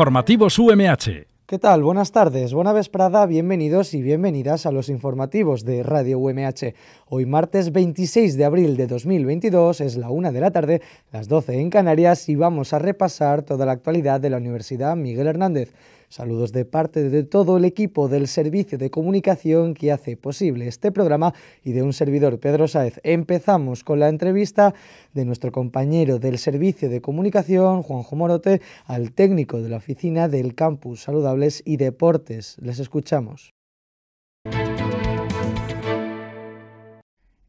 Informativos UMH. ¿Qué tal? Buenas tardes, buena vesprada, bienvenidos y bienvenidas a los informativos de Radio UMH. Hoy martes 26 de abril de 2022 es la una de la tarde, las 12 en Canarias y vamos a repasar toda la actualidad de la Universidad Miguel Hernández. Saludos de parte de todo el equipo del servicio de comunicación que hace posible este programa y de un servidor, Pedro Sáez. Empezamos con la entrevista de nuestro compañero del servicio de comunicación, Juanjo Morote, al técnico de la oficina del Campus Saludables y Deportes. Les escuchamos.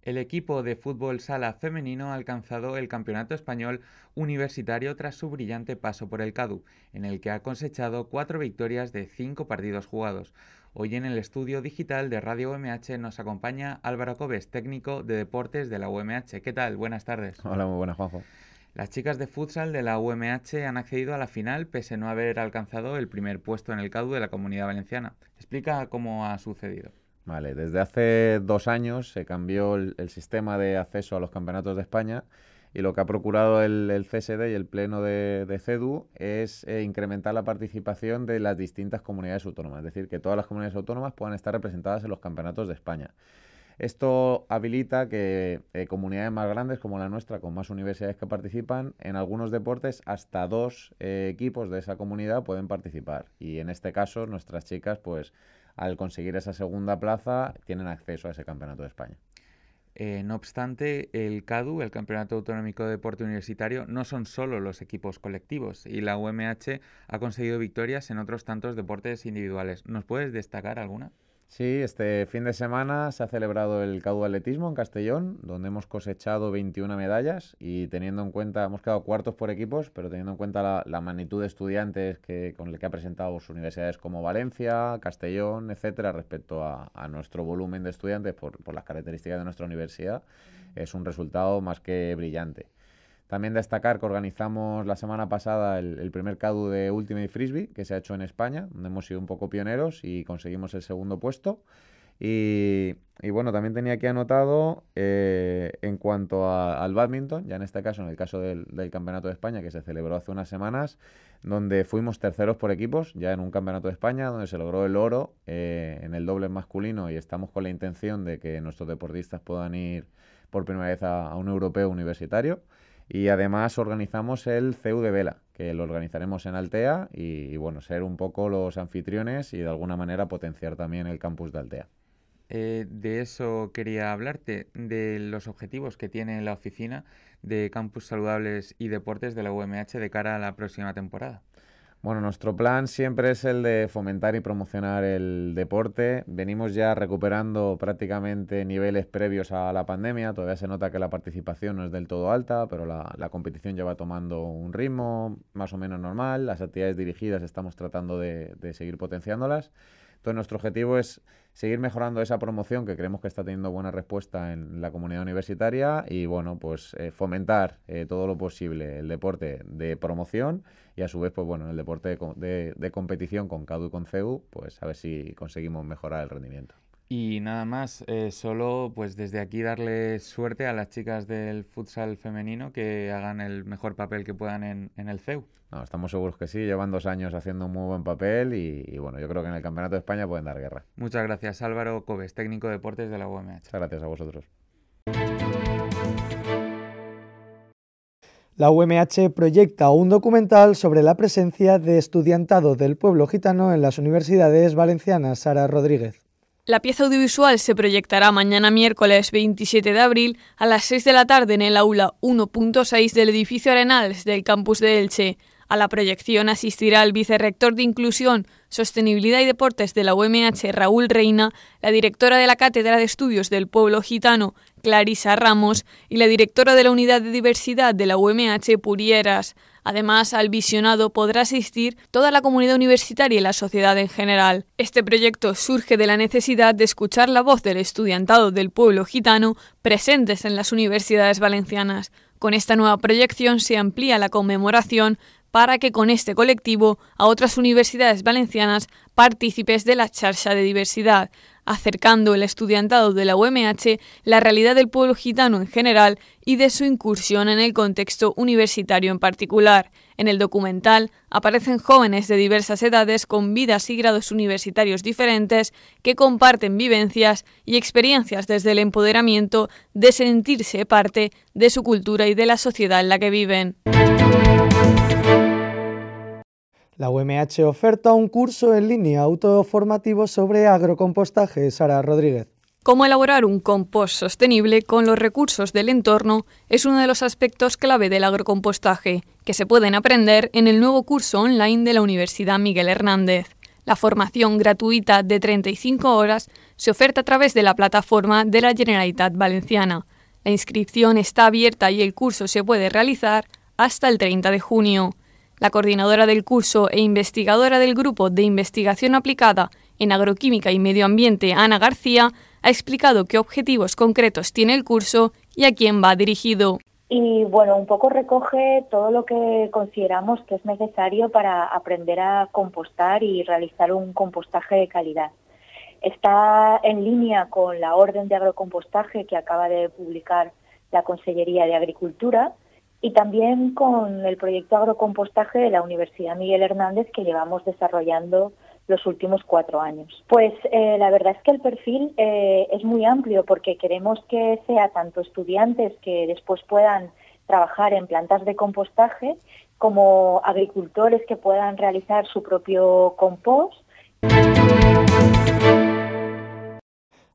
El equipo de fútbol sala femenino ha alcanzado el campeonato español universitario tras su brillante paso por el CADU, en el que ha cosechado cuatro victorias de cinco partidos jugados. Hoy en el estudio digital de Radio UMH nos acompaña Álvaro Cobes, técnico de deportes de la UMH. ¿Qué tal? Buenas tardes. Hola, muy buenas, Juanjo. Las chicas de futsal de la UMH han accedido a la final pese no haber alcanzado el primer puesto en el CADU de la Comunidad Valenciana. Explica cómo ha sucedido. Vale, desde hace dos años se cambió el, sistema de acceso a los campeonatos de España y lo que ha procurado el, el CSD y el Pleno de, CEDU es eh, incrementar la participación de las distintas comunidades autónomas, es decir, que todas las comunidades autónomas puedan estar representadas en los campeonatos de España. Esto habilita que eh, comunidades más grandes como la nuestra, con más universidades que participan, en algunos deportes hasta dos eh, equipos de esa comunidad pueden participar. Y en este caso, nuestras chicas, pues al conseguir esa segunda plaza tienen acceso a ese campeonato de España. Eh, no obstante, el CADU, el Campeonato Autonómico de Deporte Universitario, no son solo los equipos colectivos y la UMH ha conseguido victorias en otros tantos deportes individuales. ¿Nos puedes destacar alguna? Sí, este fin de semana se ha celebrado el de Atletismo en Castellón, donde hemos cosechado 21 medallas y teniendo en cuenta, hemos quedado cuartos por equipos, pero teniendo en cuenta la, magnitud de estudiantes que, con el que ha presentado sus universidades como Valencia, Castellón, etcétera, respecto a, nuestro volumen de estudiantes por las características de nuestra universidad, es un resultado más que brillante. También destacar que organizamos la semana pasada el, primer CADU de Ultimate Frisbee, que se ha hecho en España, donde hemos sido un poco pioneros y conseguimos el segundo puesto. Y, bueno, también tenía que anotado eh, en cuanto al badminton, ya en este caso, en el caso del, Campeonato de España, que se celebró hace unas semanas, donde fuimos terceros por equipos, ya en un Campeonato de España, donde se logró el oro eh, en el doble masculino y estamos con la intención de que nuestros deportistas puedan ir por primera vez a un europeo universitario. Y además organizamos el CEU de Vela, que lo organizaremos en Altea y, bueno, ser un poco los anfitriones y de alguna manera potenciar también el campus de Altea. Eh, de eso quería hablarte, de los objetivos que tiene la oficina de campus saludables y deportes de la UMH de cara a la próxima temporada. Bueno, nuestro plan siempre es el de fomentar y promocionar el deporte. Venimos ya recuperando prácticamente niveles previos a la pandemia. Todavía se nota que la participación no es del todo alta, pero la, competición ya va tomando un ritmo más o menos normal. Las actividades dirigidas estamos tratando de, de seguir potenciándolas. Entonces, nuestro objetivo es seguir mejorando esa promoción que creemos que está teniendo buena respuesta en la comunidad universitaria y, bueno, pues eh, fomentar eh, todo lo posible el deporte de promoción y, a su vez, pues bueno, el deporte de, competición con CADU y con CEU, pues a ver si conseguimos mejorar el rendimiento. Y nada más, eh, solo pues desde aquí darle suerte a las chicas del futsal femenino que hagan el mejor papel que puedan en, el CEU. No, estamos seguros que sí, llevan dos años haciendo un muy buen papel y, bueno, yo creo que en el Campeonato de España pueden dar guerra. Muchas gracias Álvaro Cobes, técnico de deportes de la UMH. gracias a vosotros. La UMH proyecta un documental sobre la presencia de estudiantado del pueblo gitano en las universidades valencianas. Sara Rodríguez. La pieza audiovisual se proyectará mañana miércoles 27 de abril a las 6 de la tarde en el aula 1.6 del edificio Arenales del campus de Elche. A la proyección asistirá el vicerrector de Inclusión, Sostenibilidad y Deportes de la UMH, Raúl Reina, la directora de la Cátedra de Estudios del Pueblo Gitano, Clarisa Ramos, y la directora de la Unidad de Diversidad de la UMH, Purieras. Además, al visionado podrá asistir toda la comunidad universitaria y la sociedad en general. Este proyecto surge de la necesidad de escuchar la voz del estudiantado del pueblo gitano presentes en las universidades valencianas. Con esta nueva proyección se amplía la conmemoración para que con este colectivo a otras universidades valencianas partícipes de la charcha de diversidad, acercando el estudiantado de la UMH la realidad del pueblo gitano en general y de su incursión en el contexto universitario en particular. En el documental aparecen jóvenes de diversas edades con vidas y grados universitarios diferentes que comparten vivencias y experiencias desde el empoderamiento de sentirse parte de su cultura y de la sociedad en la que viven. La UMH oferta un curso en línea autoformativo sobre agrocompostaje. Sara Rodríguez. Cómo elaborar un compost sostenible con los recursos del entorno es uno de los aspectos clave del agrocompostaje, que se pueden aprender en el nuevo curso online de la Universidad Miguel Hernández. La formación gratuita de 35 horas se oferta a través de la plataforma de la Generalitat Valenciana. La inscripción está abierta y el curso se puede realizar hasta el 30 de junio la coordinadora del curso e investigadora del Grupo de Investigación Aplicada en Agroquímica y Medio Ambiente, Ana García, ha explicado qué objetivos concretos tiene el curso y a quién va dirigido. Y bueno, un poco recoge todo lo que consideramos que es necesario para aprender a compostar y realizar un compostaje de calidad. Está en línea con la orden de agrocompostaje que acaba de publicar la Consellería de Agricultura, y también con el proyecto agrocompostaje de la Universidad Miguel Hernández que llevamos desarrollando los últimos cuatro años. Pues eh, la verdad es que el perfil eh, es muy amplio porque queremos que sea tanto estudiantes que después puedan trabajar en plantas de compostaje como agricultores que puedan realizar su propio compost.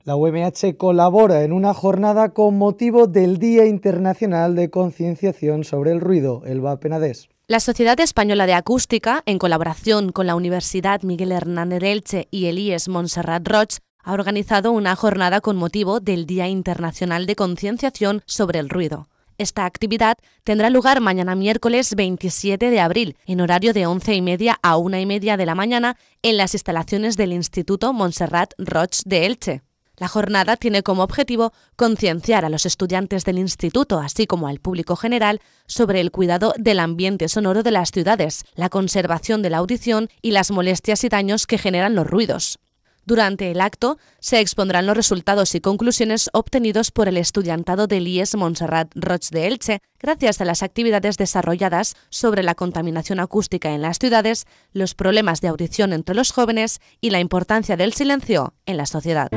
La UMH colabora en una jornada con motivo del Día Internacional de Concienciación sobre el Ruido, el Penades. La Sociedad Española de Acústica, en colaboración con la Universidad Miguel Hernández Elche y el IES Montserrat Roig, ha organizado una jornada con motivo del Día Internacional de Concienciación sobre el Ruido. Esta actividad tendrá lugar mañana miércoles 27 de abril, en horario de 11 y media a 1 y media de la mañana, en las instalaciones del Instituto Montserrat Roig de Elche. La jornada tiene como objetivo concienciar a los estudiantes del instituto, así como al público general, sobre el cuidado del ambiente sonoro de las ciudades, la conservación de la audición y las molestias y daños que generan los ruidos. Durante el acto se expondrán los resultados y conclusiones obtenidos por el estudiantado del IES Montserrat Roig de Elche, gracias a las actividades desarrolladas sobre la contaminación acústica en las ciudades, los problemas de audición entre los jóvenes y la importancia del silencio en la sociedad.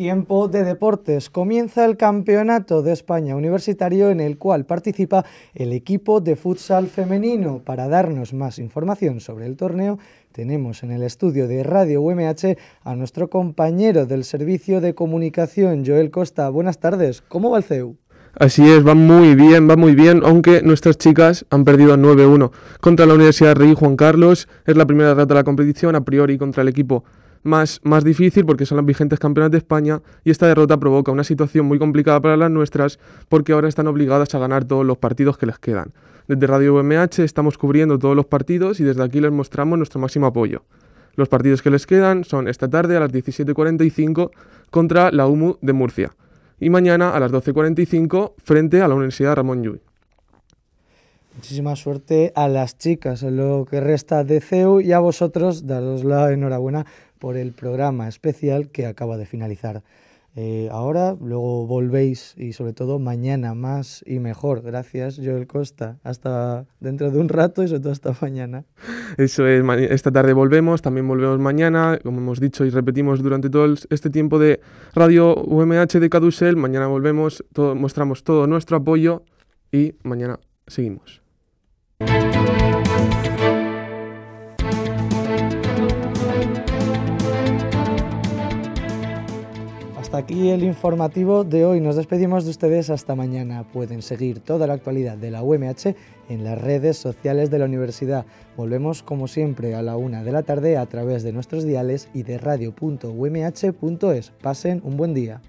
Tiempo de deportes. Comienza el Campeonato de España Universitario en el cual participa el equipo de futsal femenino. Para darnos más información sobre el torneo, tenemos en el estudio de Radio UMH a nuestro compañero del Servicio de Comunicación, Joel Costa. Buenas tardes, ¿cómo va el CEU? Así es, va muy bien, va muy bien, aunque nuestras chicas han perdido 9-1 contra la Universidad Rey Juan Carlos. Es la primera rata de la competición, a priori contra el equipo más, difícil porque son las vigentes campeonas de España y esta derrota provoca una situación muy complicada para las nuestras porque ahora están obligadas a ganar todos los partidos que les quedan. Desde Radio UMH estamos cubriendo todos los partidos y desde aquí les mostramos nuestro máximo apoyo. Los partidos que les quedan son esta tarde a las 17.45 contra la UMU de Murcia y mañana a las 12.45 frente a la Universidad Ramón Llull. Muchísima suerte a las chicas en lo que resta de CEU y a vosotros daros la enhorabuena por el programa especial que acaba de finalizar. Eh, ahora, luego volvéis y sobre todo mañana más y mejor. Gracias, Joel Costa. Hasta dentro de un rato y sobre todo hasta mañana. Eso es, esta tarde volvemos, también volvemos mañana, como hemos dicho y repetimos durante todo este tiempo de Radio UMH de Cadusel. Mañana volvemos, mostramos todo nuestro apoyo y mañana seguimos. Y el informativo de hoy. Nos despedimos de ustedes hasta mañana. Pueden seguir toda la actualidad de la UMH en las redes sociales de la universidad. Volvemos como siempre a la una de la tarde a través de nuestros diales y de radio.umh.es. Pasen un buen día.